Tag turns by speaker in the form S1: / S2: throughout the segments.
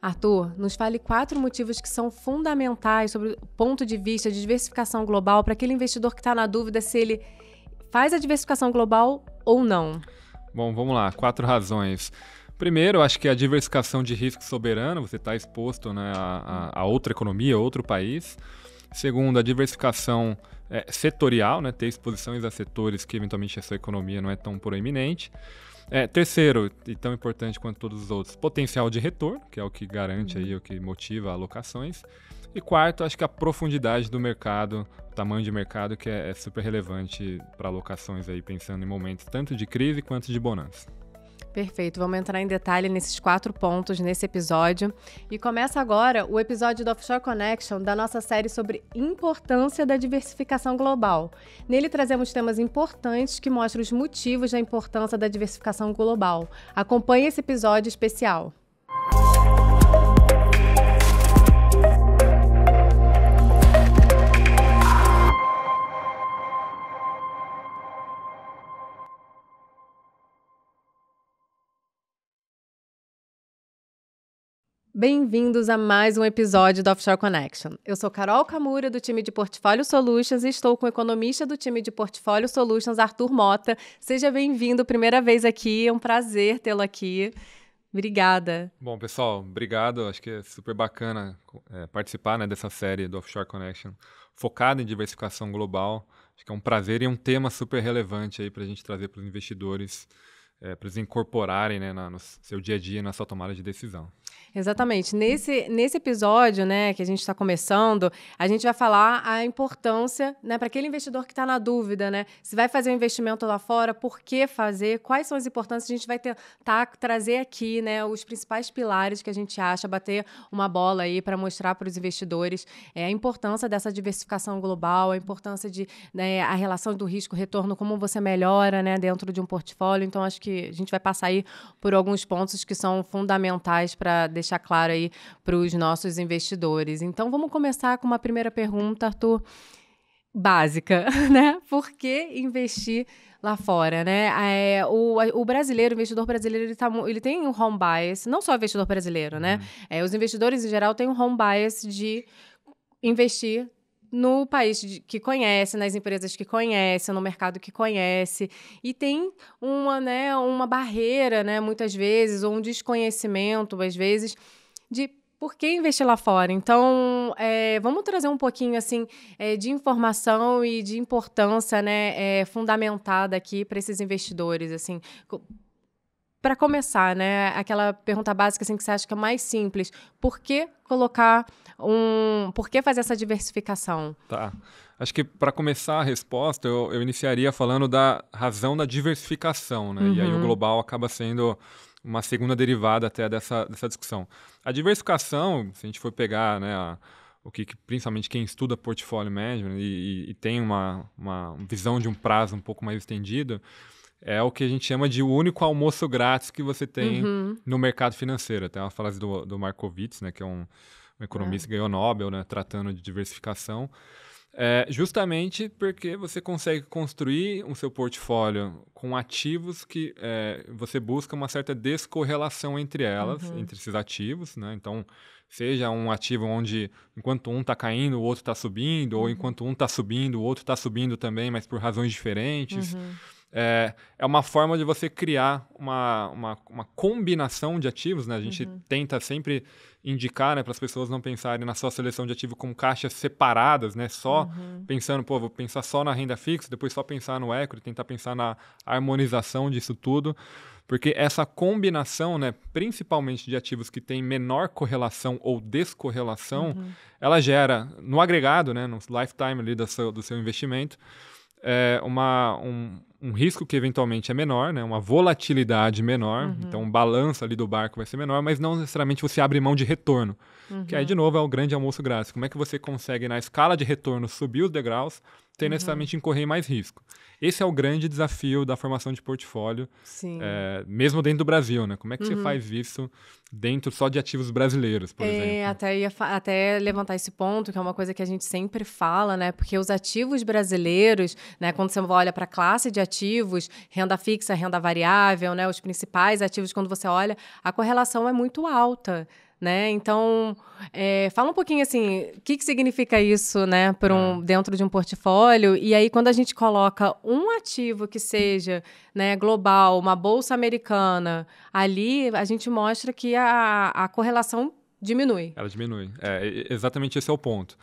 S1: Arthur, nos fale quatro motivos que são fundamentais sobre o ponto de vista de diversificação global para aquele investidor que está na dúvida se ele faz a diversificação global ou não.
S2: Bom, vamos lá, quatro razões. Primeiro, acho que a diversificação de risco soberano, você está exposto né, a, a, outra economia, outro país. Segundo, a diversificação é, setorial, né, ter exposições a setores que eventualmente a sua economia não é tão proeminente. É, terceiro, e tão importante quanto todos os outros, potencial de retorno, que é o que garante aí, uhum. o que motiva alocações. E quarto, acho que a profundidade do mercado, o tamanho de mercado, que é, é super relevante para alocações aí, pensando em momentos tanto de crise quanto de bonança.
S1: Perfeito. Vamos entrar em detalhe nesses quatro pontos nesse episódio. E começa agora o episódio do Offshore Connection da nossa série sobre importância da diversificação global. Nele trazemos temas importantes que mostram os motivos da importância da diversificação global. Acompanhe esse episódio especial. Bem-vindos a mais um episódio do Offshore Connection. Eu sou Carol Camura, do time de Portfólio Solutions, e estou com o economista do time de Portfólio Solutions, Arthur Mota. Seja bem-vindo, primeira vez aqui, é um prazer tê-lo aqui. Obrigada.
S2: Bom, pessoal, obrigado. Acho que é super bacana é, participar né, dessa série do Offshore Connection, focada em diversificação global. Acho que é um prazer e um tema super relevante aí para a gente trazer para os investidores, é, para eles incorporarem né, na, no seu dia a dia, na sua tomada de decisão.
S1: Exatamente. Nesse, nesse episódio, né, que a gente está começando, a gente vai falar a importância, né, para aquele investidor que está na dúvida, né, se vai fazer um investimento lá fora, por que fazer, quais são as importâncias, a gente vai tentar trazer aqui, né, os principais pilares que a gente acha, bater uma bola aí para mostrar para os investidores é, a importância dessa diversificação global, a importância de né, a relação do risco-retorno, como você melhora, né, dentro de um portfólio. Então, acho que a gente vai passar aí por alguns pontos que são fundamentais para deixar deixar claro aí para os nossos investidores. Então vamos começar com uma primeira pergunta, Arthur, básica, né? Por que investir lá fora, né? É, o, o brasileiro, o investidor brasileiro, ele, tá, ele tem um home bias, não só o investidor brasileiro, né? Uhum. É, os investidores em geral têm um home bias de investir no país de, que conhece, nas empresas que conhece, no mercado que conhece. E tem uma, né, uma barreira, né, muitas vezes, ou um desconhecimento, às vezes, de por que investir lá fora? Então, é, vamos trazer um pouquinho assim é, de informação e de importância, né, é, fundamentada aqui para esses investidores, assim. Para começar, né, aquela pergunta básica assim que você acha que é mais simples: por que colocar um. Por que fazer essa diversificação? Tá.
S2: Acho que para começar a resposta, eu, eu, iniciaria falando da razão da diversificação, né? Uhum. E aí o uhum. global acaba sendo uma segunda derivada até dessa, dessa discussão. A diversificação, se a gente for pegar, né, a, o que, que, principalmente quem estuda portfólio management e, e, e tem uma, uma visão de um prazo um pouco mais estendido, é o que a gente chama de o único almoço grátis que você tem uhum. no mercado financeiro. Até uma frase do, do Markowitz, né, que é um um é. economista é. ganhou Nobel, né, tratando de diversificação. É, justamente porque você consegue construir o seu portfólio com ativos que é, você busca uma certa descorrelação entre elas, uhum. entre esses ativos, né? Então, seja um ativo onde enquanto um está caindo, o outro está subindo, ou uhum. enquanto um está subindo, o outro está subindo também, mas por razões diferentes. Uhum é, é uma forma de você criar uma, uma, uma combinação de ativos, né? A gente uhum. tenta sempre indicar né, para as pessoas não pensarem na sua seleção de ativo com caixas separadas, né? Só uhum. pensando, pô, vou pensar só na renda fixa, depois só pensar no equity, tentar pensar na harmonização disso tudo. Porque essa combinação, né, principalmente de ativos que têm menor correlação ou descorrelação, uhum. ela gera, no agregado, né, no lifetime ali do seu, do seu investimento, é, uma, um, um risco que eventualmente é menor, né? Uma volatilidade menor, uhum. então o balanço ali do barco vai ser menor, mas não necessariamente você abre mão de retorno. Uhum. Que aí, uhum. de novo, é o grande almoço grátis. Como é que você consegue, na escala de retorno, subir os degraus sem uhum. necessariamente incorrer mais risco. Esse é o grande desafio da formação de portfólio, é, mesmo dentro do Brasil, né? Como é que uhum. você faz isso dentro só de ativos brasileiros, por é,
S1: exemplo? Até, ia até levantar esse ponto, que é uma coisa que a gente sempre fala, né? Porque os ativos brasileiros, né? Quando você olha para a classe de ativos, renda fixa, renda variável, né? Os principais ativos, quando você olha, a correlação é muito alta né? Então, é, fala um pouquinho assim, o que, que significa isso, né, por um, ah. dentro de um portfólio? E aí, quando a gente coloca um ativo que seja né, global, uma bolsa americana, ali a gente mostra que a, a correlação diminui.
S2: Ela diminui. É, exatamente esse é o ponto.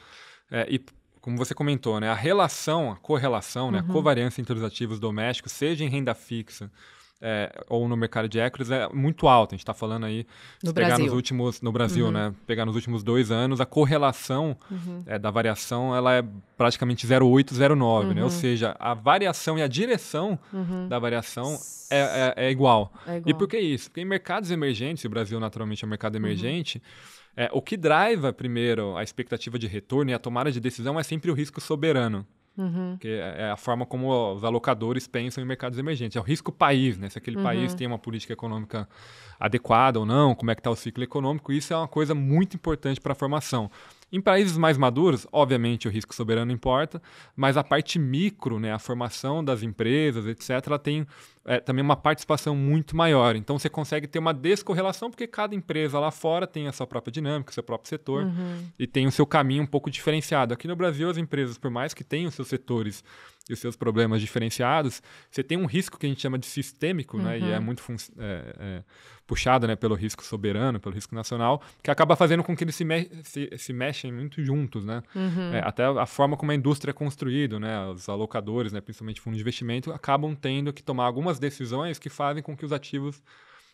S2: É, e como você comentou, né, a relação, a correlação, uhum. né, a uhum. covariância entre os ativos domésticos, seja em renda fixa é, ou no mercado de equities é muito alta. A gente está falando aí, no pegar Brasil. nos últimos, no Brasil, uhum. né? Pegar nos últimos dois anos, a correlação uhum. é, da variação ela é praticamente 0,8, 0,9, uhum. né? Ou uhum. seja, a variação e a direção uhum. da variação é, é, é, igual. é, igual. E por que isso? Porque em mercados emergentes, e o Brasil naturalmente é um mercado uhum. emergente, é, o que driva primeiro a expectativa de retorno e a tomada de decisão é sempre o risco soberano. Uhum. Que é, é a forma como os alocadores pensam em mercados emergentes. É o risco país, né? Se aquele uhum. país tem uma política econômica adequada ou não, como é que está o ciclo econômico. Isso é uma coisa muito importante para a formação. Em países mais maduros, obviamente o risco soberano importa, mas a parte micro, né, a formação das empresas, etc., ela tem é, também uma participação muito maior. Então você consegue ter uma descorrelação, porque cada empresa lá fora tem a sua própria dinâmica, o seu próprio setor uhum. e tem o seu caminho um pouco diferenciado. Aqui no Brasil, as empresas, por mais que tenham seus setores e os seus problemas diferenciados, você tem um risco que a gente chama de sistêmico, uhum. né? E é uhum. muito é, é, puxado né, pelo risco soberano, pelo risco nacional, que acaba fazendo com que eles se, me se, se mexem muito juntos, né? Uhum. É, até a forma como a indústria é construída, né? Os alocadores, né, principalmente fundos de investimento, acabam tendo que tomar algumas decisões que fazem com que os ativos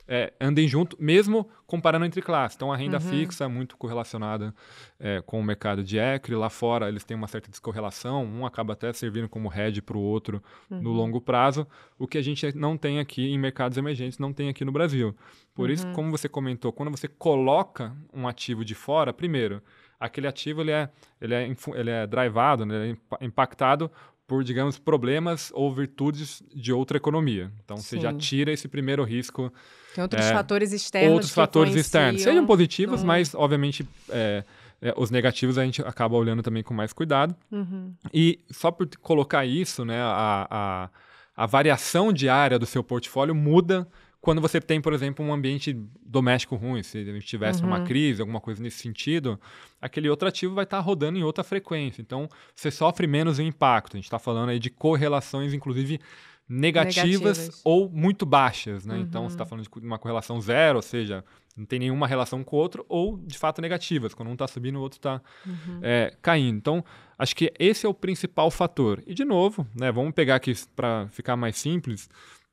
S2: é, andem junto, mesmo comparando entre classes. Então, a renda uhum. fixa é muito correlacionada é, com o mercado de equity. Lá fora, eles têm uma certa descorrelação. Um acaba até servindo como hedge para o outro uhum. no longo prazo. O que a gente não tem aqui em mercados emergentes, não tem aqui no Brasil. Por uhum. isso, como você comentou, quando você coloca um ativo de fora, primeiro, aquele ativo ele é, ele é, ele é drivado, né? ele é impactado por, digamos, problemas ou virtudes de outra economia. Então, Sim. você já tira esse primeiro risco. Tem outros é, fatores externos. Outros fatores externos. Sejam positivos, mas, obviamente, é, é, os negativos a gente acaba olhando também com mais cuidado. Uhum. E só por colocar isso, né, a, a, a variação diária do seu portfólio muda quando você tem, por exemplo, um ambiente doméstico ruim, se a gente tivesse uhum. uma crise, alguma coisa nesse sentido, aquele outro ativo vai estar tá rodando em outra frequência. Então, você sofre menos o impacto. A gente está falando aí de correlações, inclusive negativas, negativas. ou muito baixas, né? Uhum. Então, você está uhum. falando de uma correlação zero, ou seja, não tem nenhuma relação com o outro, ou de fato negativas, quando um está subindo, o outro está uhum. é, caindo. Então, acho que esse é o principal fator. E, de novo, né, vamos pegar aqui para ficar mais simples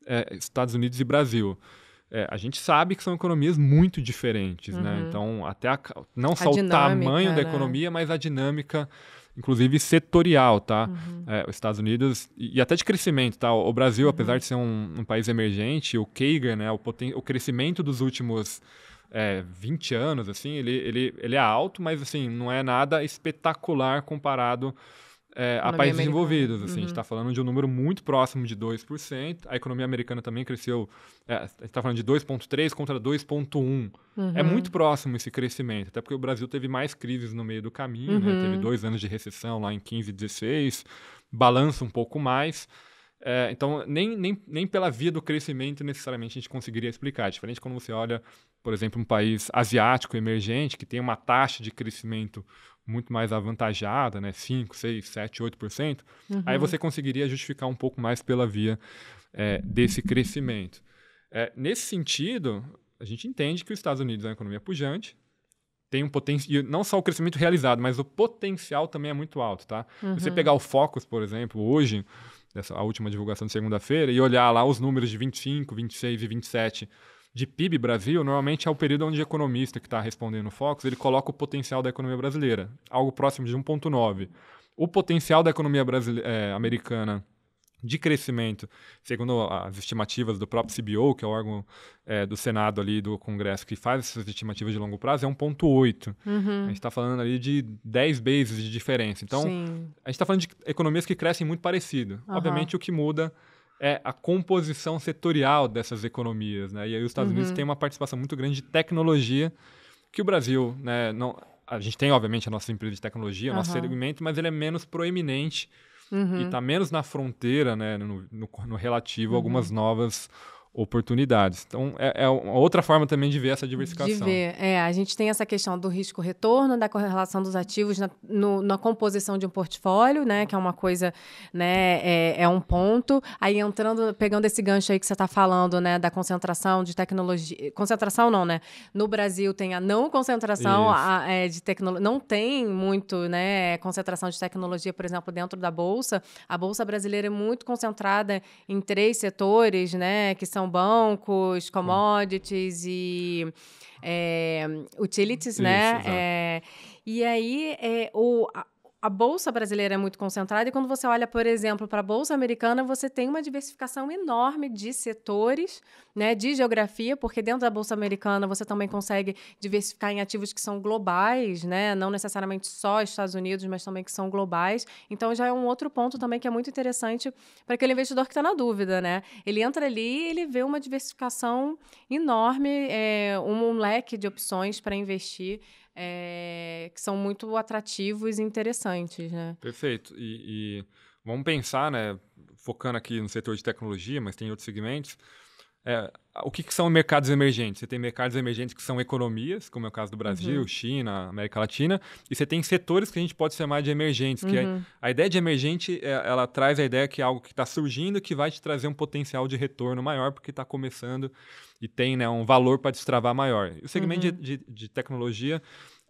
S2: é, Estados Unidos e Brasil. É, a gente sabe que são economias muito diferentes, né? uhum. né? Então, até a, não só a o tamanho né? da economia, mas a dinâmica, inclusive setorial, tá? Uhum. É, os Estados Unidos, e, até de crescimento, tá? O, Brasil, uhum. apesar de ser um, um, país emergente, o Keiger, né? O, poten- o crescimento dos últimos é, 20 anos, assim, ele, ele, ele é alto, mas, assim, não é nada espetacular comparado é, a países desenvolvidos. Assim, uhum. A gente está uhum. falando de um número muito próximo de 2%. A economia americana também cresceu, é, a gente está falando de 2,3% contra 2,1%. É uhum. É muito próximo esse crescimento, até porque o Brasil teve mais crises no meio do caminho, né? uhum. né? teve dois anos de recessão lá em 15 e 16, balança um pouco mais. É, então, nem, nem, nem pela via do crescimento necessariamente a gente conseguiria explicar. É diferente quando você olha, por exemplo, um país asiático emergente, que tem uma taxa de crescimento muito mais avantajada, né, 5, 6, 7, 8%, uhum. aí você conseguiria justificar um pouco mais pela via é, desse crescimento. É, nesse sentido, a gente entende que os Estados Unidos é uma economia pujante, tem um potencial, não só o crescimento realizado, mas o potencial também é muito alto, tá? Uhum. Você pegar o Focus, por exemplo, hoje, dessa, a última divulgação de segunda-feira, e olhar lá os números de 25, 26 e 27 de PIB Brasil, normalmente é o período onde o economista que está respondendo o Fox, ele coloca o potencial da economia brasileira, algo próximo de 1,9. O potencial da economia é, americana de crescimento, segundo as estimativas do próprio CBO, que é o órgão é, do Senado ali do Congresso que faz essas estimativas de longo prazo, é 1,8. Uhum. A gente está falando ali de 10 vezes de diferença. Então, Sim. a gente está falando de economias que crescem muito parecido. Uhum. Obviamente, o que muda é a composição setorial dessas economias, né? E aí os Estados uhum. Unidos têm uma participação muito grande de tecnologia que o Brasil, né, não a gente tem obviamente a nossa empresa de tecnologia, o uhum. nosso segmento, mas ele é menos proeminente uhum. e está menos na fronteira, né, no, no, no relativo a uhum. algumas novas oportunidades. Então, é, é, uma outra forma também de ver essa diversificação. De ver.
S1: É, a gente tem essa questão do risco-retorno, da correlação dos ativos na, no, na, composição de um portfólio, né? Que é uma coisa, né? É, é um ponto. Aí, entrando, pegando esse gancho aí que você está falando, né? Da concentração de tecnologia... Concentração não, né? No Brasil tem a não concentração a, é, de tecnologia. Não tem muito, né? Concentração de tecnologia, por exemplo, dentro da Bolsa. A Bolsa brasileira é muito concentrada em três setores, né? Que são bancos, commodities e é, utilities, né? Isso, né? É, e aí, é, o, a bolsa brasileira é muito concentrada e quando você olha, por exemplo, para a bolsa americana, você tem uma diversificação enorme de setores, né, de geografia, porque dentro da bolsa americana você também consegue diversificar em ativos que são globais, né, não necessariamente só Estados Unidos, mas também que são globais. Então já é um outro ponto também que é muito interessante para aquele investidor que está na dúvida, né? Ele entra ali, ele vê uma diversificação enorme, é, um leque de opções para investir é, que são muito atrativos e interessantes, né?
S2: Perfeito. E, e vamos pensar, né? Focando aqui no setor de tecnologia, mas tem outros segmentos é, o que, que, são mercados emergentes? Você tem mercados emergentes que são economias, como é o caso do Brasil, uhum. China, América Latina, e você tem setores que a gente pode chamar de emergentes. Uhum. Que é, uhum. a ideia de emergente, é, ela traz a ideia que é algo que está surgindo que vai te trazer um potencial de retorno maior, porque está começando e tem né, um valor para destravar maior. E o segmento uhum. de, de, de tecnologia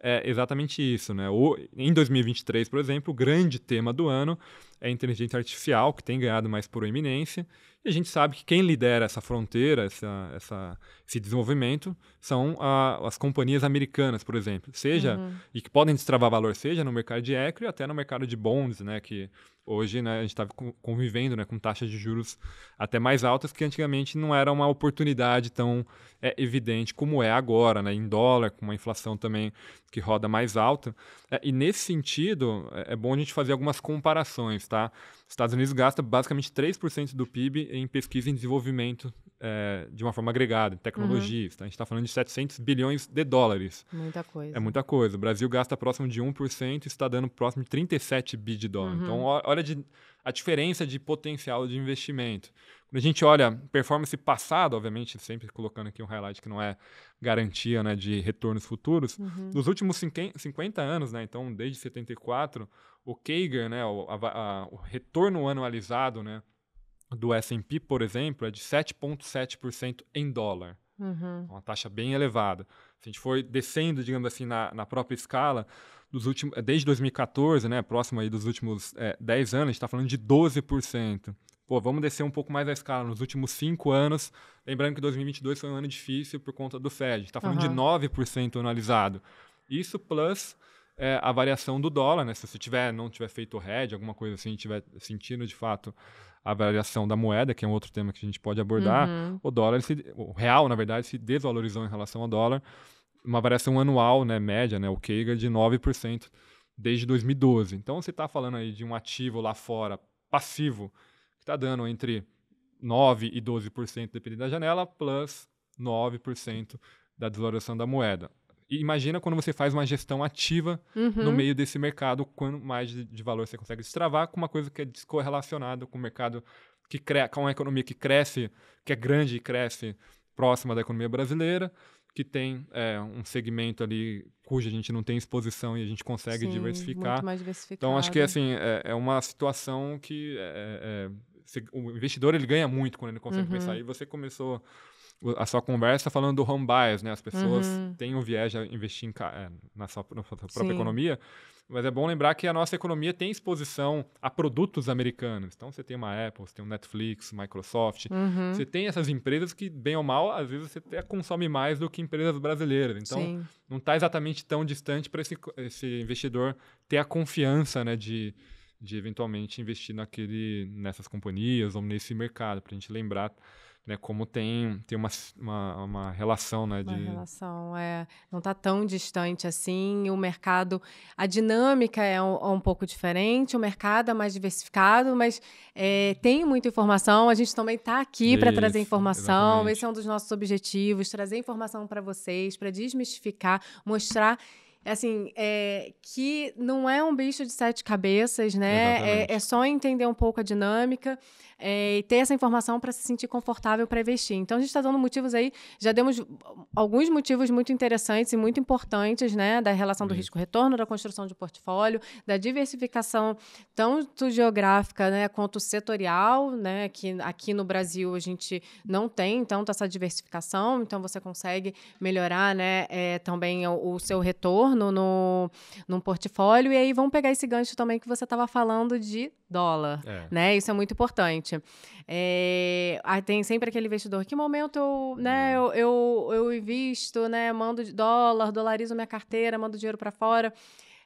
S2: é exatamente isso, né? O, em 2023, por exemplo, o grande tema do ano é a inteligência artificial, que tem ganhado mais por eminência. E a gente sabe que quem lidera essa fronteira, essa, essa se desenvolvimento são a, as companhias americanas, por exemplo, seja uhum. e que podem destravar valor, seja no mercado de equity até no mercado de bonds, né, que hoje né, a gente está convivendo né, com taxas de juros até mais altas que antigamente não era uma oportunidade tão é, evidente como é agora, né, em dólar, com uma inflação também que roda mais alta. É, e nesse sentido, é, é, bom a gente fazer algumas comparações. Tá? Estados Unidos gasta basicamente 3% do PIB em pesquisa e desenvolvimento é, de uma forma agregada, tecnologia. Uhum. Tá? A gente está falando de 700 bilhões de dólares. Muita coisa. É muita coisa. O Brasil gasta próximo de 1% e está dando próximo de 37 bi de dólar. Uhum. Então, olha de, a diferença de potencial de investimento. Quando a gente olha performance passada, obviamente, sempre colocando aqui um highlight que não é garantia né, de retornos futuros, uhum. nos últimos 50 anos, né, então desde 74, o CAGR, né, o, a, a, o retorno anualizado né, do S&P, por exemplo, é de 7,7% em dólar. Uhum. É uma taxa bem elevada. Se a gente for descendo, digamos assim, na, na própria escala, dos últimos, é, desde 2014, né, próximo aí dos últimos é, 10 anos, a gente está falando de 12%. Pô, vamos descer um pouco mais a escala. Nos últimos 5 anos, lembrando que 2022 foi um ano difícil por conta do FED. A gente está falando uhum. de 9% analisado. Isso plus é, a variação do dólar, né? Se você tiver, não tiver feito o hedge, alguma coisa assim, tiver sentindo de fato a variação da moeda, que é um outro tema que a gente pode abordar. Uhum. O dólar, se, o real, na verdade, se desvalorizou em relação ao dólar. Uma variação anual, né, média, né, o CAGR, de 9% desde 2012. Então, você está falando aí de um ativo lá fora, passivo, que está dando entre 9% e 12%, dependendo da janela, plus 9% da desvalorização da moeda imagina quando você faz uma gestão ativa uhum. no meio desse mercado, quanto mais de, valor você consegue destravar com uma coisa que é descorrelacionada com o mercado que cresce, com uma economia que cresce, que é grande e cresce próxima da economia brasileira, que tem é, um segmento ali cuja a gente não tem exposição e a gente consegue Sim, diversificar. Muito mais Então acho que assim é, é uma situação que é, é, é o investidor ele ganha muito quando ele consegue uhum. pensar. E você começou a sua conversa falando do home bias, né? As pessoas uhum. têm o viés de investir em, é, na sua, na sua própria Sim. economia. Mas é bom lembrar que a nossa economia tem exposição a produtos americanos. Então, você tem uma Apple, você tem um Netflix, Microsoft. Uhum. Você tem essas empresas que, bem ou mal, às vezes você até consome mais do que empresas brasileiras. Então, Sim. não está exatamente tão distante para esse, esse investidor ter a confiança né, de, de eventualmente investir naquele, nessas companhias ou nesse mercado, para a gente lembrar né, como tem, tem uma, uma, uma relação, né? De... Uma
S1: relação, é. Não está tão distante assim. O mercado, a dinâmica é um, é um pouco diferente, o mercado é mais diversificado, mas é, tem muita informação. A gente também está aqui para trazer informação. Exatamente. Esse é um dos nossos objetivos, trazer informação para vocês, para desmistificar, mostrar assim, é, que não é um bicho de sete cabeças, né? É, é, só entender um pouco a dinâmica é, e ter essa informação para se sentir confortável para investir. Então, a gente está dando motivos aí, já demos alguns motivos muito interessantes e muito importantes, né? Da relação do uhum. risco-retorno, da construção de portfólio, da diversificação tanto geográfica né, quanto setorial, né? Que aqui no Brasil a gente não tem tanto essa diversificação, então você consegue melhorar né, é, também o, o, seu retorno no, no portfólio. E aí vamos pegar esse gancho também que você estava falando de dólar, é. né? Isso é muito importante. É, tem sempre aquele investidor, que momento eu, né, é. eu, eu, eu invisto, né? Mando dólar, dolarizo minha carteira, mando dinheiro para fora.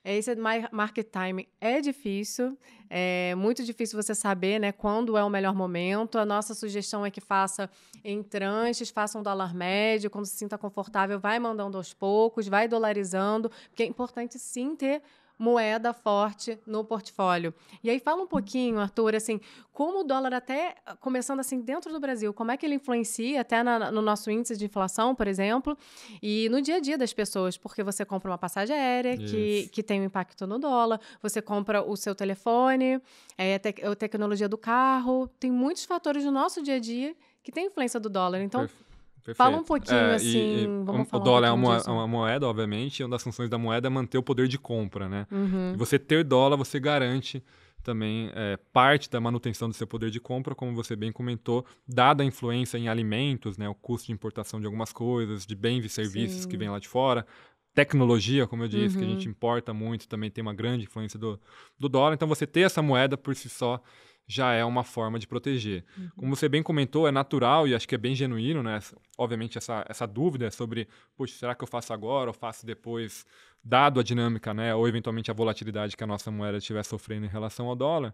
S1: Esse é, é market timing é difícil, é muito difícil você saber né, quando é o melhor momento. A nossa sugestão é que faça em tranches, faça um dólar médio, quando se sinta confortável, vai mandando aos poucos, vai dolarizando, porque é importante sim ter moeda forte no portfólio. E aí fala um pouquinho, Arthur, assim, como o dólar até começando assim dentro do Brasil, como é que ele influencia até na, no nosso índice de inflação, por exemplo, e no dia a dia das pessoas, porque você compra uma passagem aérea que, que tem um impacto no dólar, você compra o seu telefone, é, te a tecnologia do carro, tem muitos fatores no nosso dia a dia que tem influência do dólar. Então Perfeito Perfeito. Fala um pouquinho, é, assim, e, e, vamos falar O dólar um é, uma,
S2: uma, moeda, obviamente, e uma das funções da moeda é manter o poder de compra, né? Uhum. E você ter dólar, você garante também é, parte da manutenção do seu poder de compra, como você bem comentou, dada a influência em alimentos, né, o custo de importação de algumas coisas, de bens e serviços Sim. que vêm lá de fora, tecnologia, como eu disse, uhum. que a uhum. gente importa muito, também tem uma grande influência do, do dólar. Então, você ter essa moeda por si só já é uma forma de proteger. Uhum. Como você bem comentou, é natural e acho que é bem genuíno, né? Obviamente, essa, essa dúvida sobre, poxa, será que eu faço agora ou faço depois, dado a dinâmica, né? Ou eventualmente a volatilidade que a nossa moeda estiver sofrendo em relação ao dólar.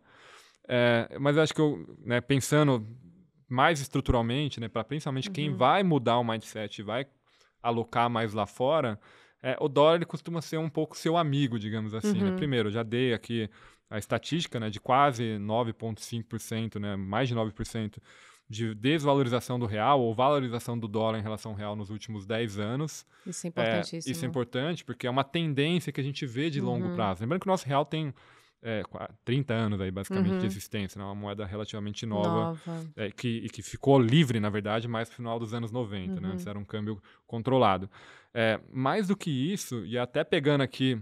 S2: É, mas acho que eu, né, pensando mais estruturalmente, né, para principalmente uhum. quem vai mudar o mindset, e vai alocar mais lá fora, é, o dólar ele costuma ser um pouco seu amigo, digamos assim. Né? Uhum. Né? Primeiro, já dei aqui a estatística né, de quase 9,5%, né, mais de 9% de desvalorização do real ou valorização do dólar em relação ao real nos últimos 10 anos. Isso é, é importantíssimo. É, isso é importante porque é uma tendência que a gente vê de longo uhum. prazo. Lembrando que o nosso real tem é, 30 anos aí, basicamente, uhum. de existência, né? uma moeda relativamente nova, nova. É, que, que ficou livre, na verdade, mais no final dos anos 90, né? uhum. né? Isso era um câmbio controlado. É, mais do que isso, e até pegando aqui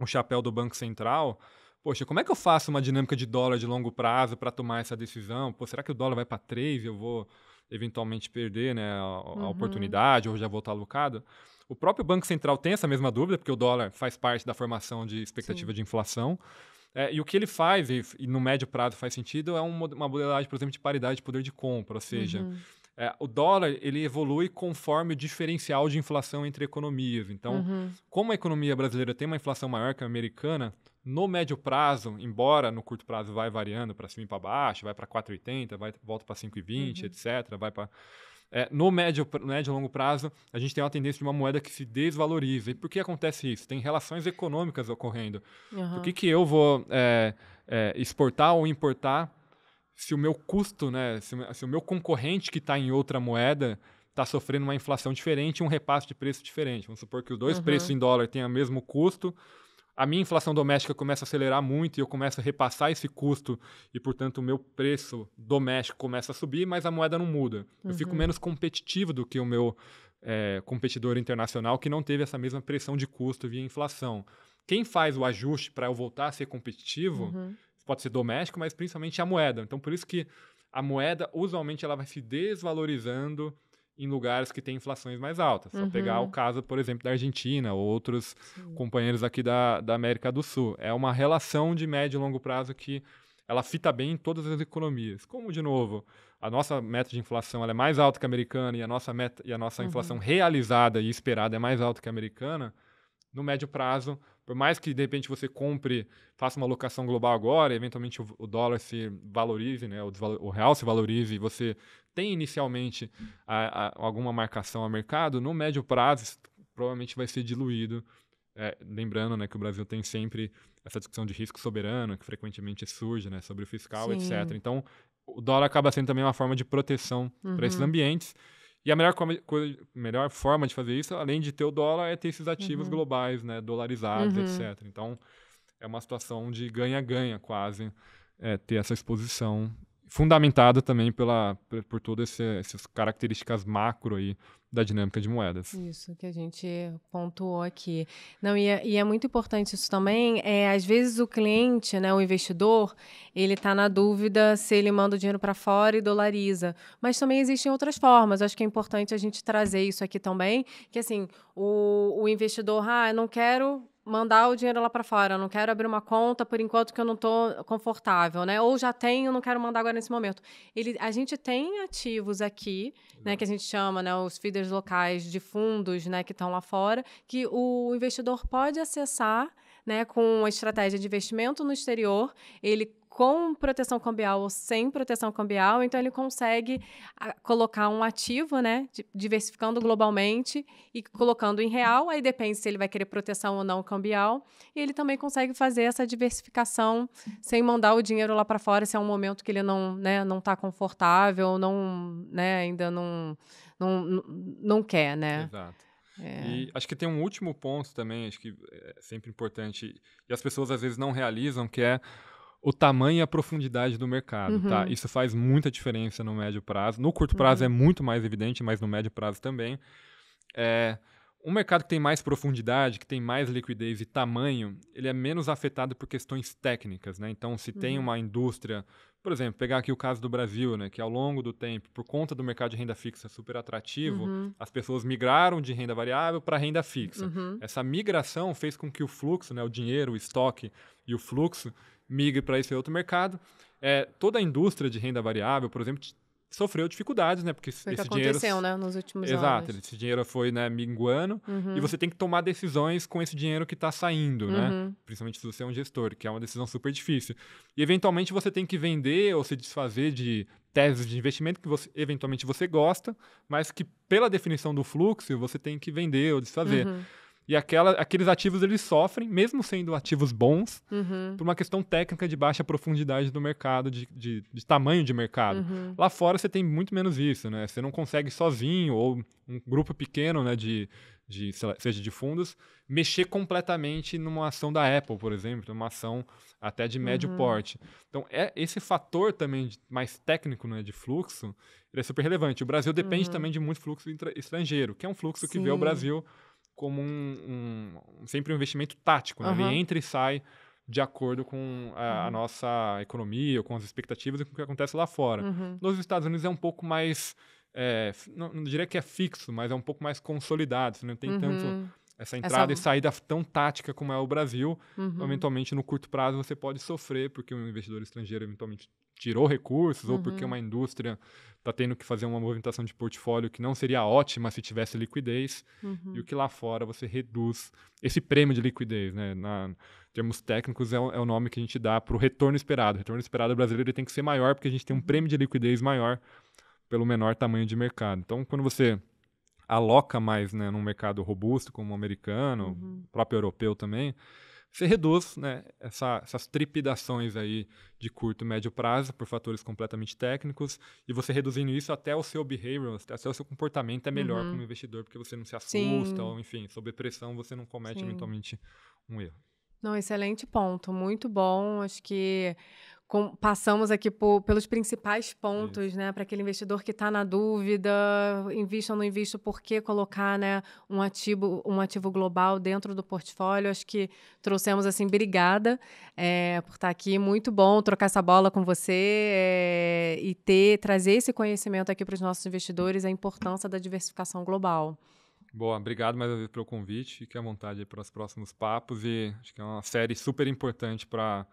S2: o chapéu do Banco Central, poxa, como é que eu faço uma dinâmica de dólar de longo prazo para tomar essa decisão? Pô, será que o dólar vai para 3 e eu vou eventualmente perder né, a, a uhum. oportunidade ou já vou estar alocado? O próprio Banco Central tem essa mesma dúvida, porque o dólar faz parte da formação de expectativa Sim. de inflação. É, e o que ele faz, e, no médio prazo faz sentido, é uma modelagem, por exemplo, de paridade de poder de compra, ou seja, uhum. é, o dólar ele evolui conforme o diferencial de inflação entre economias. Então, uhum. como a economia brasileira tem uma inflação maior que a americana, no médio prazo, embora no curto prazo vai variando para cima e para baixo, vai para 4,80, volta para 5,20, uhum. etc., vai para é, no médio, médio e longo prazo, a gente tem uma tendência de uma moeda que se desvaloriza. E por que acontece isso? Tem relações econômicas ocorrendo. Uhum. Por que, que eu vou é, é, exportar ou importar se o meu custo, né, se, se o meu concorrente que está em outra moeda está sofrendo uma inflação diferente e um repasse de preço diferente? Vamos supor que os dois uhum. preços em dólar tenham o mesmo custo, a minha inflação doméstica começa a acelerar muito e eu começo a repassar esse custo e, portanto, o meu preço doméstico começa a subir, mas a moeda não muda. Uhum. Eu fico uhum. menos competitivo do que o meu é, competidor internacional que não teve essa mesma pressão de custo via inflação. Quem faz o ajuste para eu voltar a ser competitivo uhum. pode ser doméstico, mas principalmente a moeda. Então, por isso que a moeda usualmente ela vai se desvalorizando em lugares que têm inflações mais altas. Só uhum. pegar o caso, por exemplo, da Argentina ou outros Sim. companheiros aqui da, da América do Sul. É uma relação de médio e longo prazo que ela fita bem em todas as economias. Como, de novo, a nossa meta de inflação é mais alta que a americana e a nossa, meta, e a nossa uhum. inflação realizada e esperada é mais alta que a americana, no médio prazo, por mais que de repente você compre, faça uma locação global agora, eventualmente o, o dólar se valorize, né, o, o, real se valorize, e você tem inicialmente a, a, alguma marcação a mercado, no médio prazo provavelmente vai ser diluído. É, lembrando né, que o Brasil tem sempre essa discussão de risco soberano, que frequentemente surge né, sobre o fiscal, Sim. etc. Então, o dólar acaba sendo também uma forma de proteção uhum. para esses ambientes. E a melhor, melhor forma de fazer isso, além de ter o dólar, é ter esses ativos uhum. globais, né? Dolarizados, uhum. etc. Então, é uma situação de ganha-ganha quase é, ter essa exposição fundamentada também pela, por todas essas características macro aí da dinâmica de moedas.
S1: Isso que a gente pontuou aqui. Não, e é, e é muito importante isso também. É, às vezes o cliente, né, o investidor, ele está na dúvida se ele manda o dinheiro para fora e dolariza. Mas também existem outras formas. Acho que é importante a gente trazer isso aqui também, que assim, o, o investidor, ah, eu não quero mandar o dinheiro lá para fora, não quero abrir uma conta por enquanto que eu não estou confortável, né? Ou já tenho, não quero mandar agora nesse momento. Ele, a gente tem ativos aqui, né, que a gente chama, né, os feeders locais de fundos, né, que estão lá fora, que o investidor pode acessar, né, com a estratégia de investimento no exterior, ele com proteção cambial ou sem proteção cambial, então ele consegue ah, colocar um ativo, né, diversificando globalmente e colocando em real, aí depende se ele vai querer proteção ou não cambial, e ele também consegue fazer essa diversificação sem mandar o dinheiro lá para fora se é um momento que ele não, né, não tá confortável, não, né, ainda não não, não quer, né? Exato. É. E
S2: acho que tem um último ponto também, acho que é sempre importante, e as pessoas às vezes não realizam, que é o tamanho e a profundidade do mercado, tá? uhum. tá? Isso faz muita diferença no médio prazo. No curto prazo é uhum. é muito mais evidente, mas no médio prazo também. É, um mercado que tem mais profundidade, que tem mais liquidez e tamanho, ele é menos afetado por questões técnicas, né? Então, se uhum. tem uma indústria, por exemplo, pegar aqui o caso do Brasil, né, que ao longo do tempo, por conta do mercado de renda fixa super atrativo, uhum. as pessoas migraram de renda variável para renda fixa. Uhum. Essa migração fez com que o fluxo, né, o dinheiro, o estoque e o fluxo migre para esse outro mercado. É, toda a indústria de renda variável, por exemplo, sofreu dificuldades, né? Porque foi esse que dinheiro aconteceu, né, nos últimos Exato, anos. esse dinheiro foi, né, minguando, uhum. e você tem que tomar decisões com esse dinheiro que está saindo, né? uhum. né? Principalmente se você é um gestor, que é uma decisão super difícil. E eventualmente você tem que vender ou se desfazer de teses de investimento que você eventualmente você gosta, mas que pela definição do fluxo você tem que vender ou desfazer. Uhum. E aquela, aqueles ativos eles sofrem, mesmo sendo ativos bons, uhum. por uma questão técnica de baixa profundidade do mercado, de, de, de tamanho de mercado. Uhum. Lá fora você tem muito menos isso, né? Você não consegue sozinho ou um grupo pequeno, né, de, de seja de fundos, mexer completamente numa ação da Apple, por exemplo, uma ação até de médio uhum. porte. Então é esse fator também de, mais técnico, né, de fluxo, ele é super relevante. O Brasil depende uhum. também de muito fluxo estrangeiro, que é um fluxo Sim. que vê o Brasil como um, um sempre um investimento tático, né? uhum. ele entra e sai de acordo com a, uhum. a, nossa economia, com as expectativas e com o que acontece lá fora. Uhum. Nos Estados Unidos é um pouco mais, é, não, não, diria que é fixo, mas é um pouco mais consolidado, você não tem tanto uhum essa entrada essa... e saída tão tática como é o Brasil, uhum. eventualmente no curto prazo você pode sofrer porque um investidor estrangeiro eventualmente tirou recursos uhum. ou porque uhum. uma indústria está tendo que fazer uma movimentação de portfólio que não seria ótima se tivesse liquidez uhum. e o uhum. que lá fora você reduz esse prêmio de liquidez, né? Na, em termos técnicos é o, é o nome que a gente dá para o retorno esperado. O retorno esperado brasileiro tem que ser maior porque a gente tem um uhum. prêmio de liquidez maior pelo menor tamanho de mercado. Então, quando você aloca mais né, num mercado robusto como o americano, uhum. próprio europeu também, você reduz né, essa, essas tripidações aí de curto e médio prazo por fatores completamente técnicos e você reduzindo isso até o seu behavior, até o seu comportamento é melhor uhum. como investidor porque você não se assusta Sim. ou enfim, sob pressão você não comete Sim. eventualmente um erro.
S1: Não, excelente ponto, muito bom. Acho que com, passamos aqui por, pelos principais pontos, né, para aquele investidor que está na dúvida, invista ou não invista, por que colocar, né, um ativo, um ativo global dentro do portfólio. Acho que trouxemos assim, obrigada é, eh, por estar tá aqui, muito bom trocar essa bola com você é, e ter trazer esse conhecimento aqui para os nossos investidores a importância da diversificação global.
S2: Boa, obrigado mais uma vez pelo convite. Fique à vontade para os próximos papos e acho que é uma série super importante para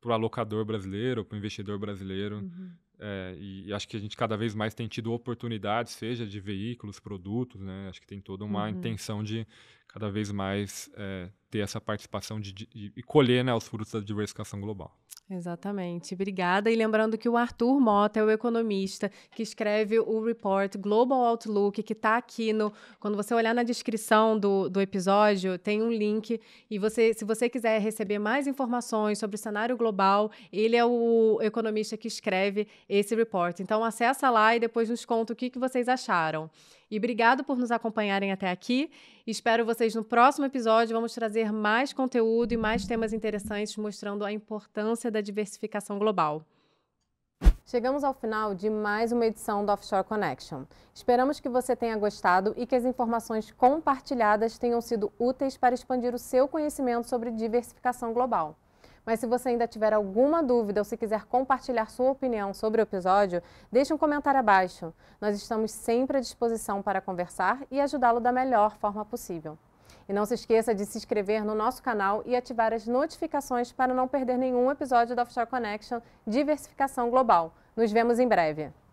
S2: para o alocador brasileiro, para o investidor brasileiro. Uhum. É, e, e, acho que a gente cada vez mais tem tido oportunidades, seja de veículos, produtos, né? Acho que tem toda uma uhum. intenção de cada vez mais é, ter essa participação de, de, e colher né, os frutos da diversificação global.
S1: Exatamente. Obrigada. E lembrando que o Arthur Mota é o economista que escreve o report Global Outlook, que está aqui no. Quando você olhar na descrição do, do episódio, tem um link. E você, se você quiser receber mais informações sobre o cenário global, ele é o economista que escreve esse report. Então acessa lá e depois nos conta o que, que vocês acharam. E obrigado por nos acompanharem até aqui. Espero vocês no próximo episódio. Vamos trazer mais conteúdo e mais temas interessantes mostrando a importância da diversificação global. Chegamos ao final de mais uma edição do Offshore Connection. Esperamos que você tenha gostado e que as informações compartilhadas tenham sido úteis para expandir o seu conhecimento sobre diversificação global. Mas se você ainda tiver alguma dúvida ou se quiser compartilhar sua opinião sobre o episódio, deixe um comentário abaixo. Nós estamos sempre à disposição para conversar e ajudá-lo da melhor forma possível. E não se esqueça de se inscrever no nosso canal e ativar as notificações para não perder nenhum episódio da Offshore Connection Diversificação Global. Nos vemos em breve.